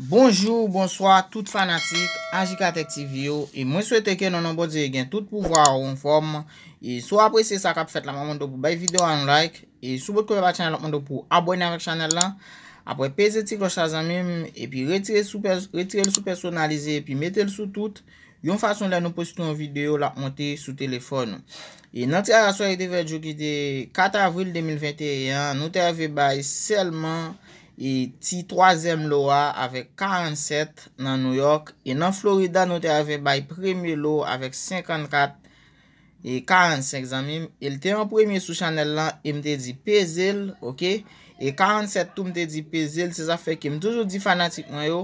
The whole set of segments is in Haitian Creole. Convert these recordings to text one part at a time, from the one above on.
Bonjou, bonsoi, tout fanatik, Anjika Tech TV yo E mwen sou eteke nan an non, bodze gen tout pou vwa roun form E sou apre se sakap fet la man moun do pou bay videou an like E sou bot kowe bat chanel an moun do pou aboy nan rek chanel la Apre peze ti kloch tazan mim E pi retire l sou personalize, e pi mete l sou tout Yon fason la nou postou an videou la moun te sou telefon E nan ti a rasoye de vejo ki de 4 avril 2021 Non te ave bay selman E ti troazem lo a avek 47 nan New York E nan Florida nou te avek bay premye lo avek 54 e 45 zanmim E lte an premye sou chanel la e mte di pezel ok E 47 tou mte di pezel se zafek e m toujou di fanatik nan yo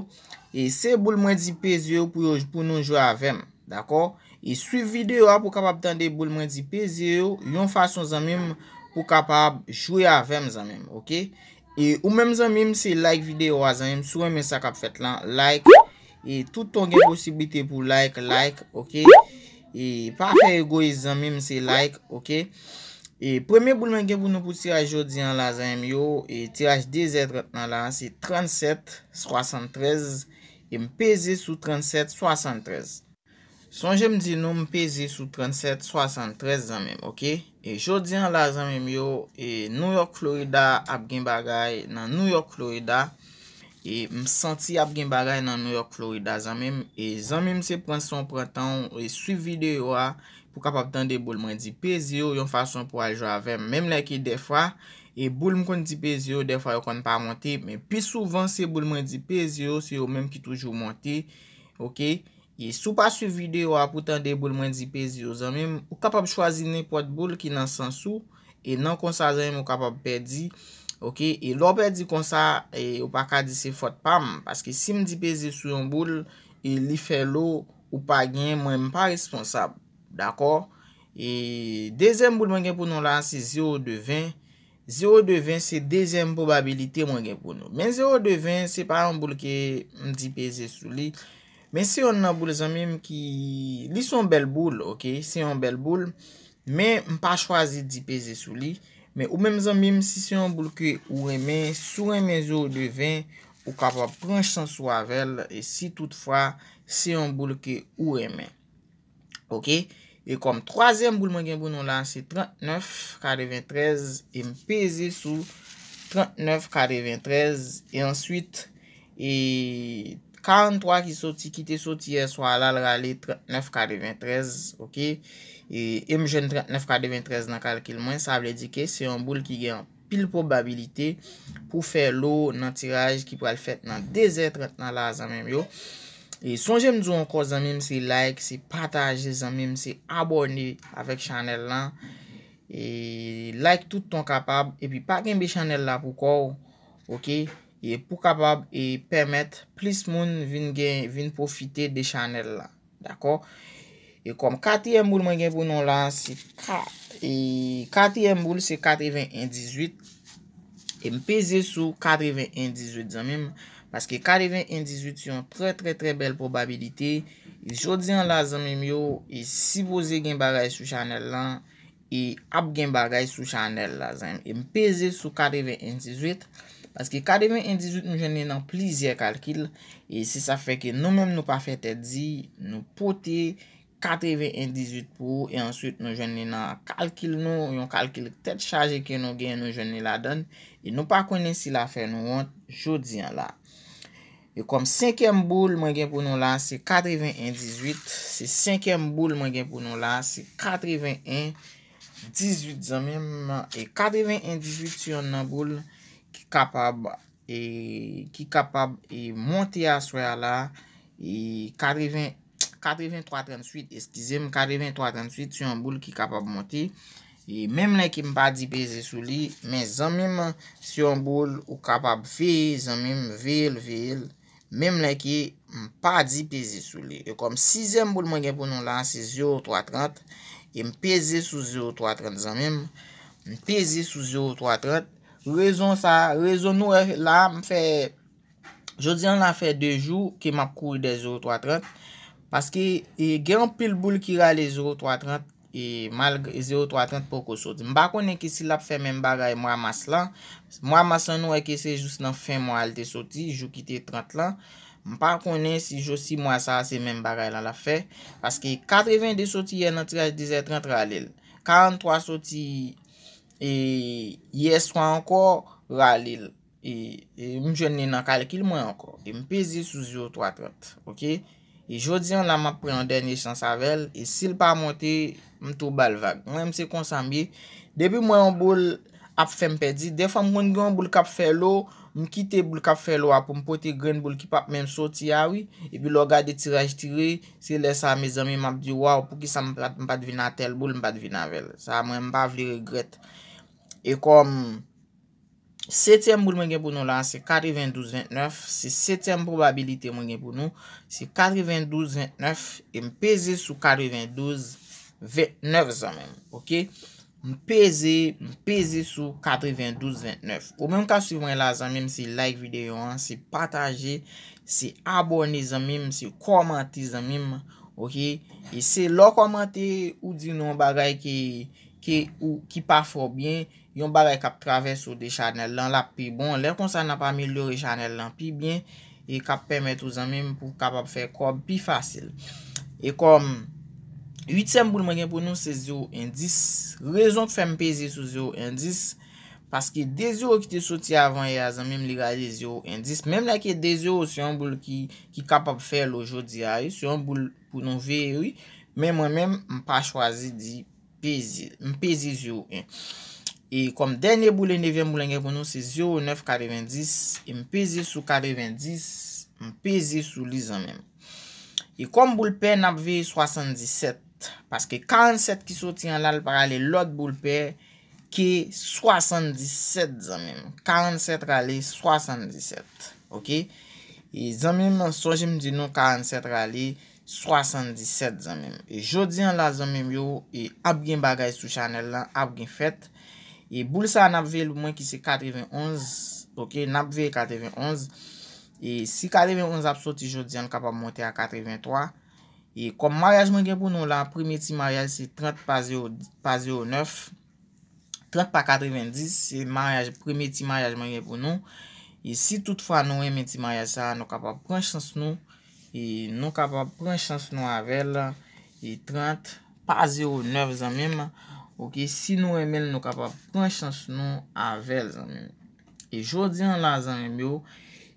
E se boul mwen di pezel yo pou nou jwe avem dako E suivi de yo a pou kapab tande boul mwen di pezel yo Yon fason zanmim pou kapab jwe avem zanmim ok E ou mèm zanmèm se like videyo a zanmèm, sou mèm sa kap fèt lan, like, e touton gen posibite pou like, like, ok, e pa fè egoiz zanmèm se like, ok, e premè boulman gen pou nou pou tiraj yo diyan la zanmèm yo, e tiraj de zèt rèt nan la, se 37,73, e m pèze sou 37,73. Son jèm di nou m pezi sou 37,73 zanmèm, ok? E jò diyan la zanmèm yo e New York, Florida ap gen bagay nan New York, Florida. E m senti ap gen bagay nan New York, Florida zanmèm. E zanmèm se pran son pran tan ou e suivi de yo a pou kap ap tan de boulman di pezi yo yon fason pou aljwa avem. Mèm lè ki defwa e boulman di pezi yo defwa yo kon pa monte. Mèm pi souvan se boulman di pezi yo se yo mèm ki toujou monte, ok? E sou pa sou vide ou apoutan de boul mwen dipezi yo zanmen, ou kapab chwazine pot boul ki nan san sou, e nan konsa zanmen ou kapab perdi. Ok, e lor perdi konsa, e ou pa kadise fot pam, paske si m dipezi sou yon boul, e li fe lo ou pa gen, mwen m pa responsab. Dako? E dezem boul mwen gen pou nou la, se 0-20. 0-20 se dezem pobabilite mwen gen pou nou. Men 0-20 se pa yon boul ki m dipezi sou li, Men se yon nan boul zanmim ki... Li son bel boul, ok? Se yon bel boul, men m pa chwazi di peze sou li. Men ou men zanmim si se yon boul ke ou eme, sou eme zo de 20, ou kapwa pranj san sou avel, e si toutfwa, se yon boul ke ou eme. Ok? E kom, troazem boul man gen boul nan la, se 39 kareven 13, e m peze sou 39 kareven 13, e answit, e... 43 ki soti, ki te soti e swa lal rale 39 kade 23, ok? E mjene 39 kade 23 nan kalkil mwen, sa vle di ke se yon boul ki gen pil probabilite pou fe lò nan tiraj ki pral fèt nan dezet rent nan la zanmen yo. E son jemdou anko zanmen, se like, se pataje zanmen, se abone avèk chanel lan. E like tout ton kapab, e pi pak enbe chanel la pou kòw, ok? E pou kabab e permèt plis moun vin profite de chanel la. Dako? E kom katye mboul man gen pou non lan. E katye mboul se 91-18. E m peze sou 91-18 zanmim. Paske 91-18 yon tre tre tre bel probabilite. Jod zan la zanmim yo e sipoze gen bagay sou chanel la. E ap gen bagay sou chanel la zanmim. E m peze sou 91-18. Paske kadeven 18 nou gennen nan plizye kalkil. E se sa feke nou menm nou pa fe te di nou pote kadeven 18 pou. E answit nou gennen nan kalkil nou. Yon kalkil tet chaje ke nou gennen nou gennen la don. E nou pa konen si la fe nou want jodi an la. E kom 5e boule mwen gen pou nou la se kadeven 18. Se 5e boule mwen gen pou nou la se kadeven 18. Zan menman e kadeven 18 yon nan boule. ki kapab e, ki kapab e monte a swa la e kareven kareven 338 eskize m kareven 338 si yon boul ki kapab monte e mem la ki m pa di peze sou li men zanmim si yon boul ou kapab ve zanmim ve el ve el mem la ki m pa di peze sou li e kom 6e m boul mwen gen pou nou lan se 0.330 e m peze sou 0.330 zanmim m peze sou 0.330 Rezon sa, rezon nou e la, m fe, jodi an la fe 2 jou ki ma kou de 0.330, paske e gen pil boul ki rale 0.330, e mal 0.330 pou ko soti. M pa konen ki si la fe men baray mwa mas lan, mwa mas an nou e ki se jous nan fe mwa alte soti, jou ki te 30 lan, m pa konen si jous si mwa sa se men baray la la fe, paske 82 soti yen an tira 10.30 rale, 43 soti... E ye swa anko ralil e, e mwen jwene nan kalkil mwen anko E mwen pezi sou 0.330 Ok E jodi an la mwen pre yon denye chan savel E sil pa amonte mwen tou balvag Mwen mwen se konsanbi Depi mwen anbol ap fèm pezi Defan mwen gen anbol kap fè lo Mkite boul kap fe lwa pou mpote gren boul ki pap menm soti awi. Ebi lo gade tiraj tire, se lè sa me zami map di waw pou ki sa mba devina tel boul mba devina vel. Sa mwen mba vli regret. E kom, setem boul men gen pou nou la, se kari 20-29, se setem probabilite men gen pou nou, se kari 20-29, e mpeze sou kari 20-29 zanmen, ok? m peze, m peze sou 92-29. Ou menm ka suivan la zanmim si like videyo an, si pataje, si abonni zanmim, si komanti zanmim, ok? E se lo komanti ou di nou an bagay ki pa fwo bien, yon bagay kap traves sou de chanel lan la pi bon, lè kon sa nan pa ameliori chanel lan pi bien, e kap pemet ou zanmim pou kap ap fwe kob pi fasil. E kom... 800 mboul mwen gen pou nou se 0,10. Rezon pou fè m pezi sou 0,10. Paske 2 euro ki te soti avan ya zan men m ligade 0,10. Men m la ki 2 euro sou yon mboul ki kapap fè lo jodi ya. Sou yon mboul pou nou ve yoy. Men mwen men m pa chwazi di m pezi 0,1. E kom denye mboul e 9 mboul mwen gen pou nou se 0,9,40,10. E m pezi sou 40,10. M pezi sou li zan men. E kom mboul pen apve 77. Paske 47 ki soti an lal parale lot boulpe Ke 77 zanmem 47 rale 77 Ok E zanmem sanjim di nou 47 rale 77 zanmem E jodi an la zanmem yo E apgen bagay sou chanel la Apgen fet E boulsa napve l mwen ki se 91 Ok napve 91 E si 91 ap soti jodi an kapab monte a 83 Ok E kom maryajman gen pou nou la, primi ti maryaj se 30 pa 0,9, 30 pa 90, se maryaj, primi ti maryajman gen pou nou. E si toutfwa nou eme ti maryaj sa, nou kapap pran chans nou, e nou kapap pran chans nou avel la, e 30 pa 0,9 zanmenman. Ou ki si nou eme nou kapap pran chans nou avel zanmenman. E jodi an la zanmenmen yo.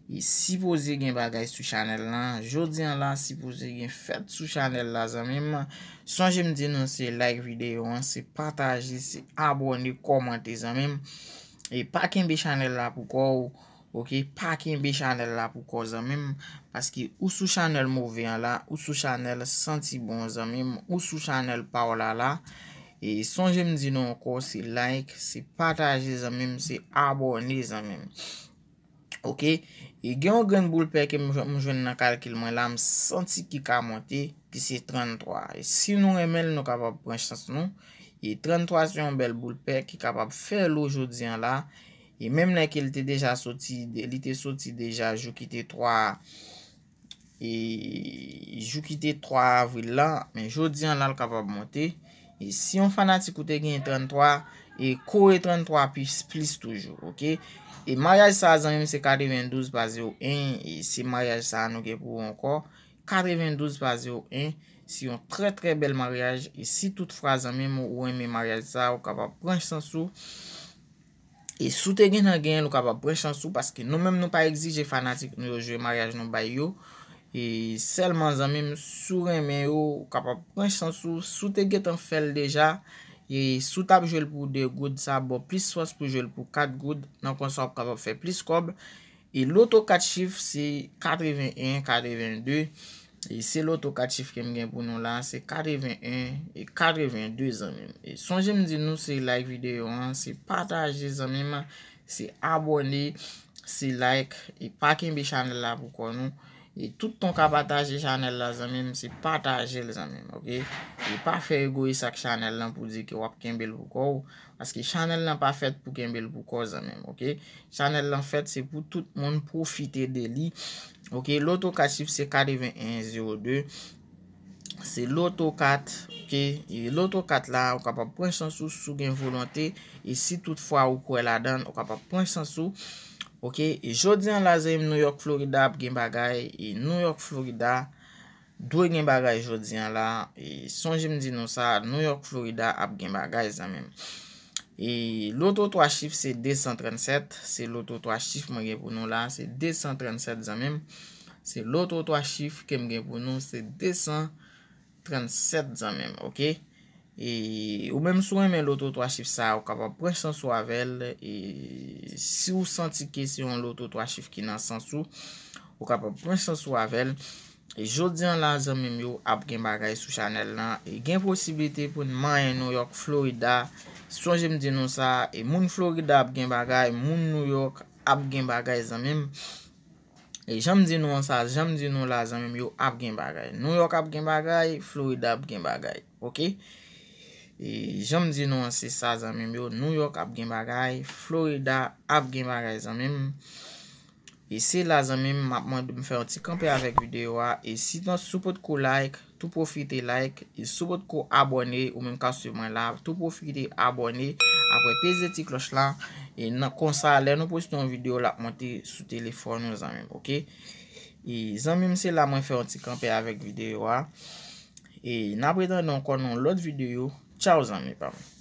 E sipoze gen bagay sou chanel la, jodi an la sipoze gen fet sou chanel la zanmim Sonje mdi nan se like videyon, se pataje, se abone, komante zanmim E pakem be chanel la pou kou, ok, pakem be chanel la pou kou zanmim Paske ou sou chanel mou ven la, ou sou chanel senti bon zanmim, ou sou chanel pa wala la E sonje mdi nan anko se like, se pataje zanmim, se abone zanmim Ok, e gen ou gen boulpe ke mwen jwenn nan kalkil mwen la, m senti ki ka monte ki se 33. E si nou remel nou kapap prejtas nou, e 33 se yon bel boulpe ki kapap fe lo jodi an la. E menm la ke li te soti deja jou ki te 3, e jou ki te 3 avril la, men jodi an la l kapap monte. E si yon fanatik ou te gen 33, e kowe 33, pis plis toujou, okey? E maryaj sa azan yon se 92.01, e si maryaj sa anou gen pou anko, 92.01, si yon tre tre bel maryaj, e si tout fraz anmen mou ou eme maryaj sa, ou kaba prechansou, e sou te gen nan gen, ou kaba prechansou, paske nou menm nou pa egzije fanatik nou yojwe maryaj nou bay yo, E selman zanmim, souren men yo, kapap penchansou, sou te getan fel deja. E sou tab jwel pou 2 goud sa, bo plis swaz pou jwel pou 4 goud, nan konsop kapap fe plis kob. E loto 4 chif se 81, 82. E se loto 4 chif kem gen pou nou la, se 81, 82 e zanmim. E son jem di nou se like videyo an, se pataj de zanmima, se aboni, se like. E pakin bi chanel la pou kon nou. E tout ton kap ataje chanel la zanmen, se pataje le zanmen, ok? E pa fe egoye sak chanel lan pou di ki wap kembel pou kou. Aske chanel lan pa fet pou kembel pou kou zanmen, ok? Chanel lan fet se pou tout moun profite de li. Ok, loto katif se 4102. Se loto kat, ok? E loto kat la, wap ap pon chansou sou gen volante. E si tout fwa wap kou e la dan, wap ap pon chansou. Ok, e jodyan la zeym New York, Florida ap gen bagay, e New York, Florida, dwe gen bagay jodyan la, e son jem di nou sa, New York, Florida ap gen bagay zanmen. E loto 3 chif se 237, se loto 3 chif man gen pou nou la, se 237 zanmen, se loto 3 chif kem gen pou nou, se 237 zanmen, ok? E ou mèm sou mè loutotwa chif sa, ou kapap prensan sou avel. E si ou santi kesyon loutotwa chif ki nan san sou, ou kapap prensan sou avel. E jodyan la zanmèm yo ap gen bagay sou chanel nan. E gen posibilite pou nmanye New York, Florida, son jem di nou sa. E moun Florida ap gen bagay, moun New York ap gen bagay zanmèm. E janm di nou an sa, janm di nou la zanmèm yo ap gen bagay. New York ap gen bagay, Florida ap gen bagay. Ok? E jom di nou an se sa zanmim yo New York ap gen bagay, Florida ap gen bagay zanmim E se la zanmim apman de mwen fè an ti kampe avèk videyo a E si nan soupot ko like, tou profite like E soupot ko abone ou menm ka soumen la, tou profite abone Apre peze ti kloch la E nan konsa ale nou poston videyo la apman te sou telefon yo zanmim ok E zanmim se la mwen fè an ti kampe avèk videyo a E napredan ankon an lot videyo. Chau zan mwen pa mwen.